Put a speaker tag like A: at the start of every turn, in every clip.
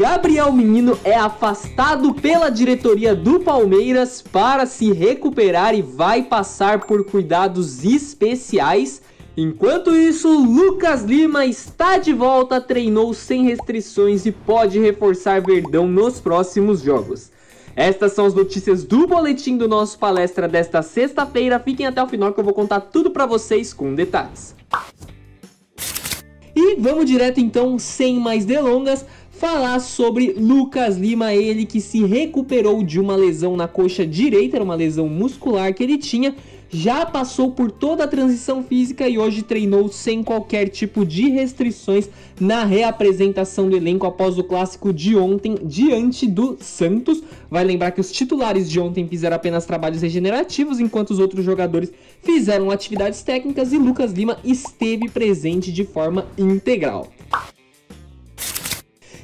A: Gabriel Menino é afastado pela diretoria do Palmeiras para se recuperar e vai passar por cuidados especiais. Enquanto isso, Lucas Lima está de volta, treinou sem restrições e pode reforçar Verdão nos próximos jogos. Estas são as notícias do boletim do nosso palestra desta sexta-feira. Fiquem até o final que eu vou contar tudo para vocês com detalhes. E vamos direto então, sem mais delongas, falar sobre Lucas Lima, ele que se recuperou de uma lesão na coxa direita, era uma lesão muscular que ele tinha, já passou por toda a transição física e hoje treinou sem qualquer tipo de restrições na reapresentação do elenco após o clássico de ontem diante do Santos. Vai lembrar que os titulares de ontem fizeram apenas trabalhos regenerativos, enquanto os outros jogadores fizeram atividades técnicas e Lucas Lima esteve presente de forma integral.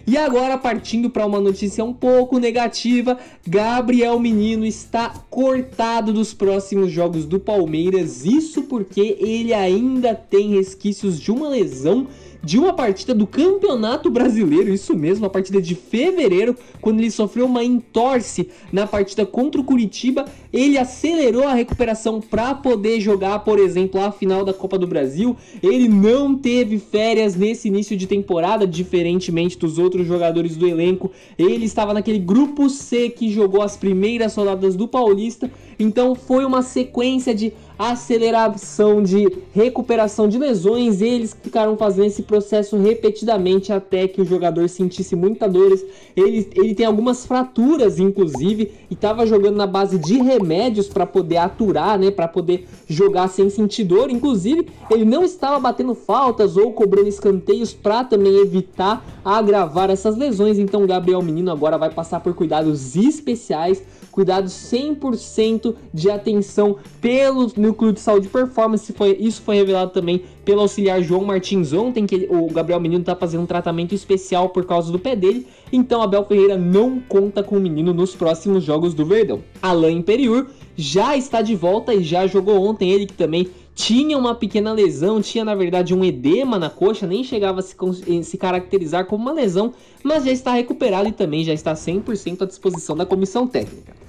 A: E agora partindo para uma notícia um pouco negativa, Gabriel Menino está cortado dos próximos jogos do Palmeiras, isso porque ele ainda tem resquícios de uma lesão de uma partida do Campeonato Brasileiro, isso mesmo, a partida de fevereiro, quando ele sofreu uma entorse na partida contra o Curitiba, ele acelerou a recuperação para poder jogar, por exemplo, a final da Copa do Brasil. Ele não teve férias nesse início de temporada, diferentemente dos outros jogadores do elenco. Ele estava naquele grupo C que jogou as primeiras rodadas do Paulista, então foi uma sequência de aceleração de recuperação de lesões, eles ficaram fazendo esse processo repetidamente até que o jogador sentisse muita dores. Ele, ele tem algumas fraturas, inclusive, e estava jogando na base de remédios para poder aturar, né, para poder jogar sem sentir dor. Inclusive, ele não estava batendo faltas ou cobrando escanteios para também evitar agravar essas lesões. Então, Gabriel Menino agora vai passar por cuidados especiais, cuidados 100% de atenção pelos Núcleo de Saúde e Performance. Foi, isso foi revelado também pelo auxiliar João Martins ontem, que ele, o Gabriel Menino está fazendo um tratamento especial por causa do pé dele. Então Abel Ferreira não conta com o menino nos próximos jogos do Verdão. Alain Imperiur já está de volta e já jogou ontem. Ele que também tinha uma pequena lesão, tinha na verdade um edema na coxa, nem chegava a se, eh, se, caracterizar como uma lesão, mas já está recuperado e também já está 100% à disposição da comissão técnica.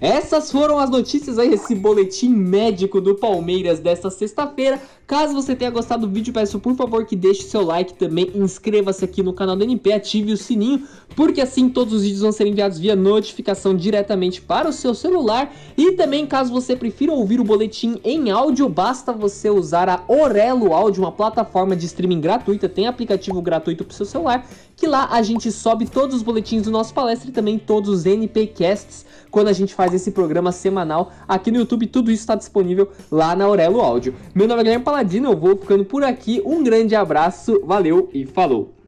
A: Essas foram as notícias aí, esse boletim médico do Palmeiras desta sexta-feira. Caso você tenha gostado do vídeo, peço por favor que deixe seu like também, inscreva-se aqui no canal do NP, ative o sininho, porque assim todos os vídeos vão ser enviados via notificação diretamente para o seu celular. E também, caso você prefira ouvir o boletim em áudio, basta você usar a Orelo Áudio, uma plataforma de streaming gratuita, tem aplicativo gratuito para o seu celular, que lá a gente sobe todos os boletins do nosso palestra e também todos os NPcasts quando a gente faz esse programa semanal aqui no YouTube. Tudo isso está disponível lá na Aurelo Áudio. Meu nome é Guilherme Paladino, eu vou ficando por aqui. Um grande abraço, valeu e falou!